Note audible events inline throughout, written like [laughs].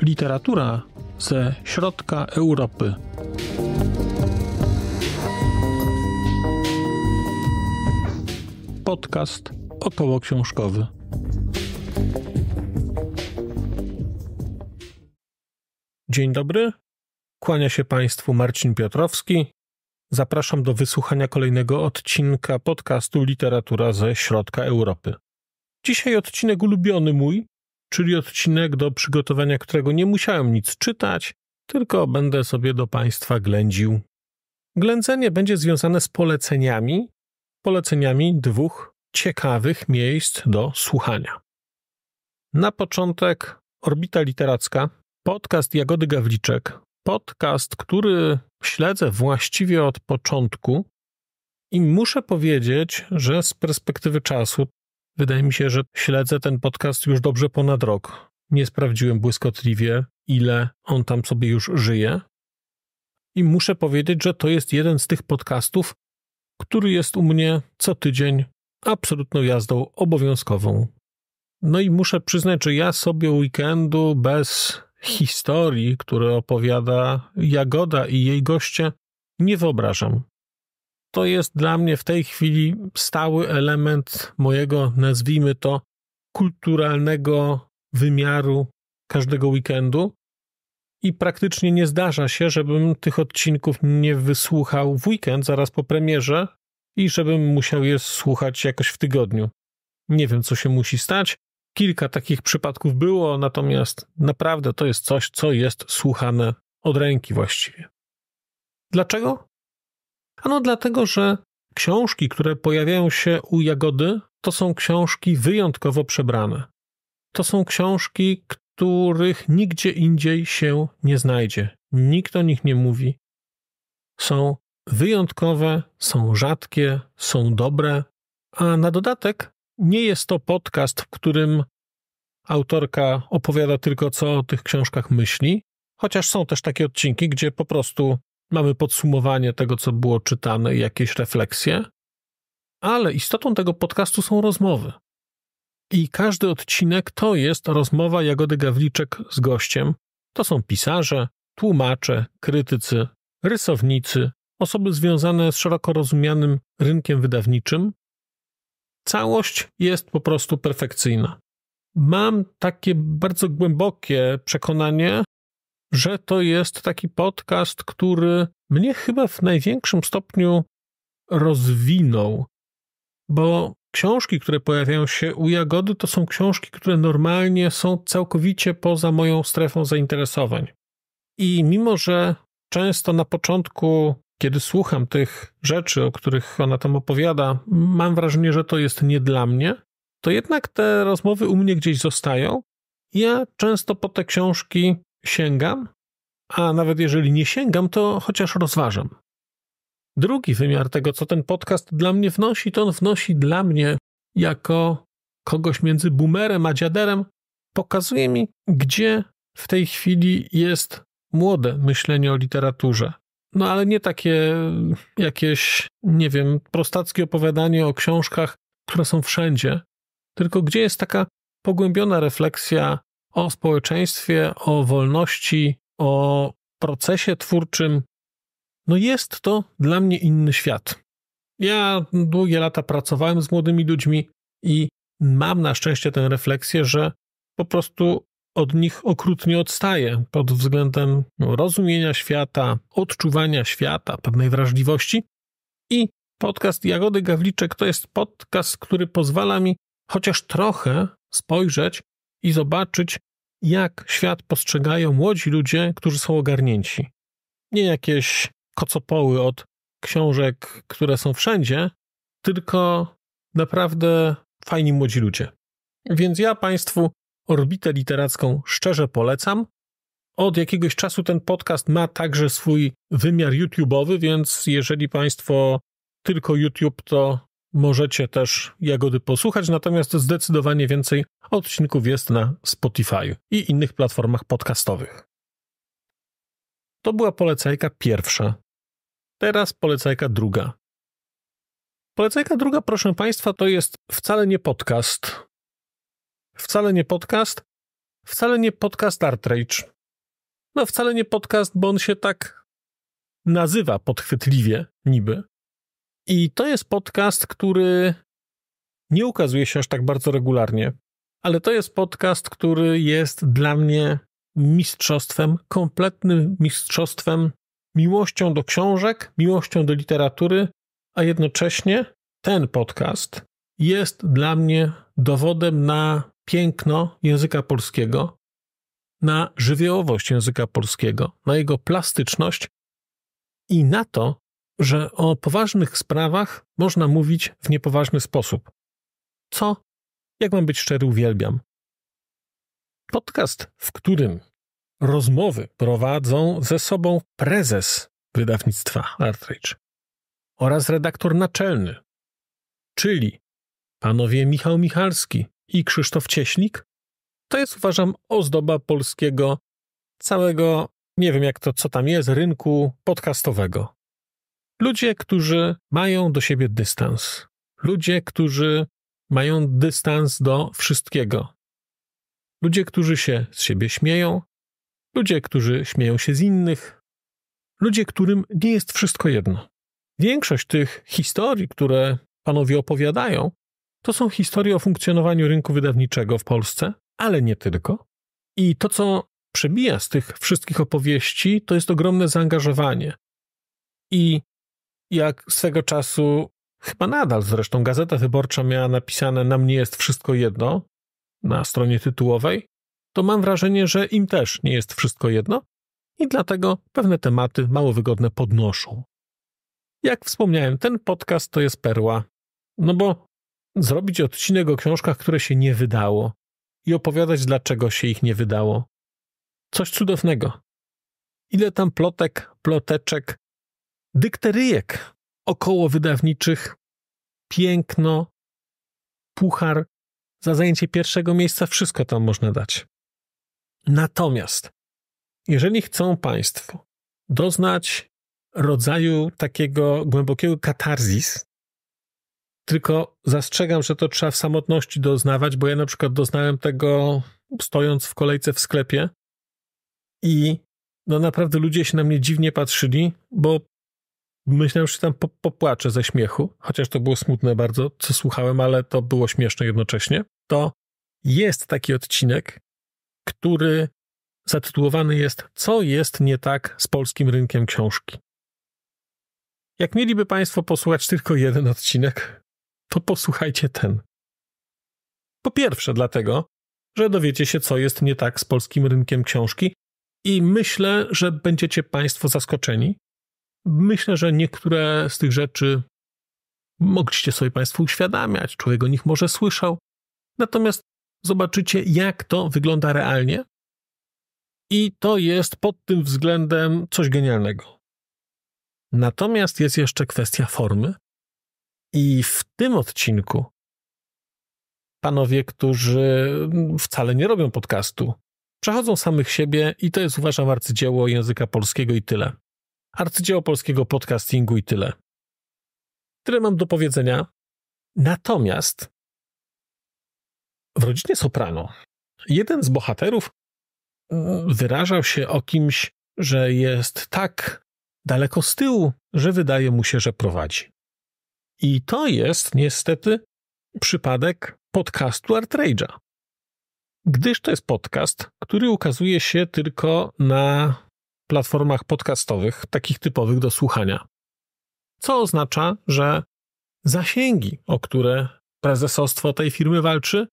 Literatura ze środka Europy. Podcast około książkowy. Dzień dobry. Kłania się Państwu Marcin Piotrowski, Zapraszam do wysłuchania kolejnego odcinka podcastu Literatura ze Środka Europy. Dzisiaj odcinek ulubiony mój, czyli odcinek do przygotowania którego nie musiałem nic czytać, tylko będę sobie do Państwa ględził. Ględzenie będzie związane z poleceniami, poleceniami dwóch ciekawych miejsc do słuchania. Na początek Orbita Literacka, podcast Jagody Gawliczek, podcast, który śledzę właściwie od początku i muszę powiedzieć, że z perspektywy czasu wydaje mi się, że śledzę ten podcast już dobrze ponad rok. Nie sprawdziłem błyskotliwie, ile on tam sobie już żyje. I muszę powiedzieć, że to jest jeden z tych podcastów, który jest u mnie co tydzień absolutną jazdą obowiązkową. No i muszę przyznać, że ja sobie weekendu bez historii, które opowiada Jagoda i jej goście, nie wyobrażam. To jest dla mnie w tej chwili stały element mojego, nazwijmy to, kulturalnego wymiaru każdego weekendu. I praktycznie nie zdarza się, żebym tych odcinków nie wysłuchał w weekend, zaraz po premierze, i żebym musiał je słuchać jakoś w tygodniu. Nie wiem, co się musi stać, Kilka takich przypadków było, natomiast naprawdę to jest coś, co jest słuchane od ręki właściwie. Dlaczego? Ano dlatego, że książki, które pojawiają się u Jagody, to są książki wyjątkowo przebrane. To są książki, których nigdzie indziej się nie znajdzie. Nikt o nich nie mówi. Są wyjątkowe, są rzadkie, są dobre, a na dodatek nie jest to podcast, w którym autorka opowiada tylko, co o tych książkach myśli, chociaż są też takie odcinki, gdzie po prostu mamy podsumowanie tego, co było czytane i jakieś refleksje. Ale istotą tego podcastu są rozmowy. I każdy odcinek to jest rozmowa Jagody Gawliczek z gościem. To są pisarze, tłumacze, krytycy, rysownicy, osoby związane z szeroko rozumianym rynkiem wydawniczym, całość jest po prostu perfekcyjna. Mam takie bardzo głębokie przekonanie, że to jest taki podcast, który mnie chyba w największym stopniu rozwinął, bo książki, które pojawiają się u Jagody, to są książki, które normalnie są całkowicie poza moją strefą zainteresowań. I mimo, że często na początku kiedy słucham tych rzeczy, o których ona tam opowiada, mam wrażenie, że to jest nie dla mnie, to jednak te rozmowy u mnie gdzieś zostają. Ja często po te książki sięgam, a nawet jeżeli nie sięgam, to chociaż rozważam. Drugi wymiar tego, co ten podcast dla mnie wnosi, to on wnosi dla mnie jako kogoś między boomerem a dziaderem, pokazuje mi, gdzie w tej chwili jest młode myślenie o literaturze. No ale nie takie jakieś, nie wiem, prostackie opowiadanie o książkach, które są wszędzie, tylko gdzie jest taka pogłębiona refleksja o społeczeństwie, o wolności, o procesie twórczym. No jest to dla mnie inny świat. Ja długie lata pracowałem z młodymi ludźmi i mam na szczęście tę refleksję, że po prostu od nich okrutnie odstaje pod względem rozumienia świata, odczuwania świata, pewnej wrażliwości. I podcast Jagody Gawliczek to jest podcast, który pozwala mi chociaż trochę spojrzeć i zobaczyć, jak świat postrzegają młodzi ludzie, którzy są ogarnięci. Nie jakieś kocopoły od książek, które są wszędzie, tylko naprawdę fajni młodzi ludzie. Więc ja Państwu Orbitę Literacką szczerze polecam. Od jakiegoś czasu ten podcast ma także swój wymiar YouTube'owy, więc jeżeli Państwo tylko YouTube, to możecie też Jagody posłuchać, natomiast zdecydowanie więcej odcinków jest na Spotify i innych platformach podcastowych. To była polecajka pierwsza. Teraz polecajka druga. Polecajka druga, proszę Państwa, to jest wcale nie podcast wcale nie podcast, wcale nie podcast Art Rage. No wcale nie podcast, bo on się tak nazywa podchwytliwie niby. I to jest podcast, który nie ukazuje się aż tak bardzo regularnie, ale to jest podcast, który jest dla mnie mistrzostwem, kompletnym mistrzostwem, miłością do książek, miłością do literatury, a jednocześnie ten podcast jest dla mnie dowodem na piękno języka polskiego, na żywiołowość języka polskiego, na jego plastyczność i na to, że o poważnych sprawach można mówić w niepoważny sposób. Co, jak mam być szczery, uwielbiam. Podcast, w którym rozmowy prowadzą ze sobą prezes wydawnictwa Artridge oraz redaktor naczelny, czyli panowie Michał Michalski i Krzysztof Cieślik. To jest, uważam, ozdoba polskiego całego, nie wiem jak to, co tam jest, rynku podcastowego. Ludzie, którzy mają do siebie dystans. Ludzie, którzy mają dystans do wszystkiego. Ludzie, którzy się z siebie śmieją. Ludzie, którzy śmieją się z innych. Ludzie, którym nie jest wszystko jedno. Większość tych historii, które panowie opowiadają, to są historie o funkcjonowaniu rynku wydawniczego w Polsce, ale nie tylko. I to, co przebija z tych wszystkich opowieści, to jest ogromne zaangażowanie. I jak swego czasu, chyba nadal zresztą, Gazeta Wyborcza miała napisane Na mnie jest wszystko jedno na stronie tytułowej, to mam wrażenie, że im też nie jest wszystko jedno i dlatego pewne tematy mało wygodne podnoszą. Jak wspomniałem, ten podcast to jest perła. No bo zrobić odcinek o książkach, które się nie wydało i opowiadać, dlaczego się ich nie wydało. Coś cudownego. Ile tam plotek, ploteczek, dykteryjek około wydawniczych, piękno, puchar, za zajęcie pierwszego miejsca wszystko tam można dać. Natomiast, jeżeli chcą Państwo doznać rodzaju takiego głębokiego katarzis, tylko zastrzegam, że to trzeba w samotności doznawać, bo ja na przykład doznałem tego stojąc w kolejce w sklepie i no naprawdę ludzie się na mnie dziwnie patrzyli, bo myślałem, że tam popłaczę ze śmiechu, chociaż to było smutne bardzo, co słuchałem, ale to było śmieszne jednocześnie. To jest taki odcinek, który zatytułowany jest Co jest nie tak z polskim rynkiem książki? Jak mieliby Państwo posłuchać tylko jeden odcinek, to posłuchajcie ten. Po pierwsze, dlatego, że dowiecie się, co jest nie tak z polskim rynkiem książki, i myślę, że będziecie Państwo zaskoczeni. Myślę, że niektóre z tych rzeczy mogliście sobie Państwo uświadamiać, człowiek o nich może słyszał. Natomiast zobaczycie, jak to wygląda realnie. I to jest pod tym względem coś genialnego. Natomiast jest jeszcze kwestia formy, i w tym odcinku panowie, którzy wcale nie robią podcastu, przechodzą samych siebie i to jest, uważam, arcydzieło języka polskiego i tyle. Arcydzieło polskiego podcastingu i tyle. Tyle mam do powiedzenia. Natomiast w rodzinie Soprano jeden z bohaterów wyrażał się o kimś, że jest tak daleko z tyłu, że wydaje mu się, że prowadzi. I to jest niestety przypadek podcastu Artrage'a. Gdyż to jest podcast, który ukazuje się tylko na platformach podcastowych, takich typowych do słuchania. Co oznacza, że zasięgi, o które prezesostwo tej firmy walczy,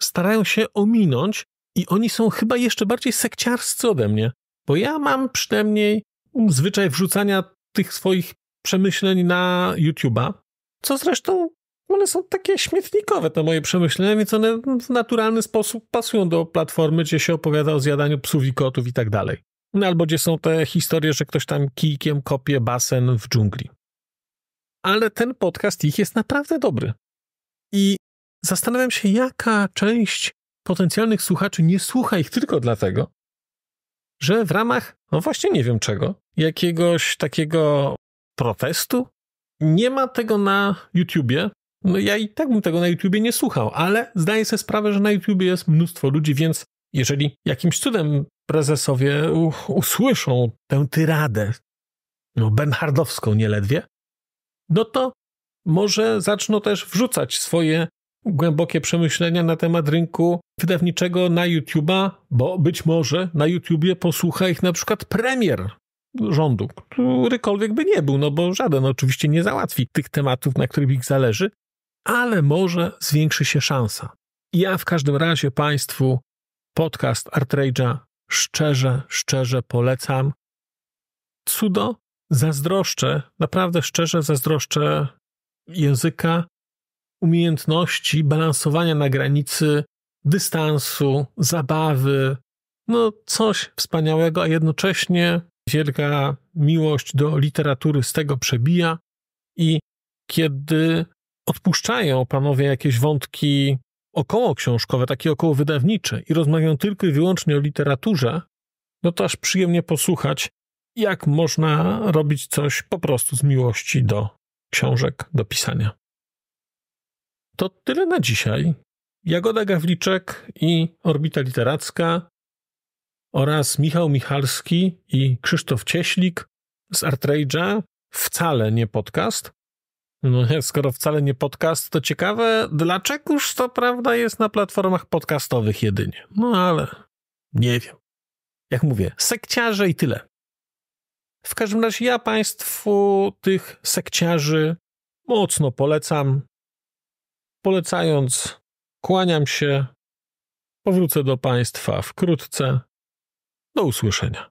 starają się ominąć i oni są chyba jeszcze bardziej sekciarscy ode mnie, bo ja mam przynajmniej zwyczaj wrzucania tych swoich przemyśleń na YouTube'a, co zresztą one są takie śmietnikowe, to moje przemyślenia, więc one w naturalny sposób pasują do platformy, gdzie się opowiada o zjadaniu psów i kotów i tak dalej. No, albo gdzie są te historie, że ktoś tam kijkiem kopie basen w dżungli. Ale ten podcast ich jest naprawdę dobry. I zastanawiam się, jaka część potencjalnych słuchaczy nie słucha ich tylko dlatego, że w ramach, no właśnie nie wiem czego, jakiegoś takiego protestu, nie ma tego na YouTubie. No ja i tak bym tego na YouTubie nie słuchał, ale zdaję sobie sprawę, że na YouTubie jest mnóstwo ludzi, więc jeżeli jakimś cudem prezesowie usłyszą tę tyradę, no Benhardowską nieledwie, no to może zaczną też wrzucać swoje głębokie przemyślenia na temat rynku wydawniczego na YouTube'a, bo być może na YouTubie posłucha ich na przykład premier rządu, którykolwiek by nie był, no bo żaden oczywiście nie załatwi tych tematów, na których ich zależy, ale może zwiększy się szansa. Ja w każdym razie Państwu podcast Artrage'a szczerze, szczerze polecam. Cudo, zazdroszczę, naprawdę szczerze zazdroszczę języka, umiejętności balansowania na granicy dystansu, zabawy, no coś wspaniałego, a jednocześnie wielka miłość do literatury z tego przebija i kiedy odpuszczają panowie jakieś wątki około książkowe, takie około wydawnicze i rozmawiają tylko i wyłącznie o literaturze, no to aż przyjemnie posłuchać, jak można robić coś po prostu z miłości do książek, do pisania. To tyle na dzisiaj. Jagoda Gawliczek i Orbita Literacka oraz Michał Michalski i Krzysztof Cieślik z Artrage'a. Wcale nie podcast. No, [laughs] skoro wcale nie podcast, to ciekawe, dlaczegoż to prawda jest na platformach podcastowych jedynie. No ale nie wiem. Jak mówię, sekciarze i tyle. W każdym razie ja Państwu tych sekciarzy mocno polecam. Polecając, kłaniam się. Powrócę do Państwa wkrótce. Do usłyszenia.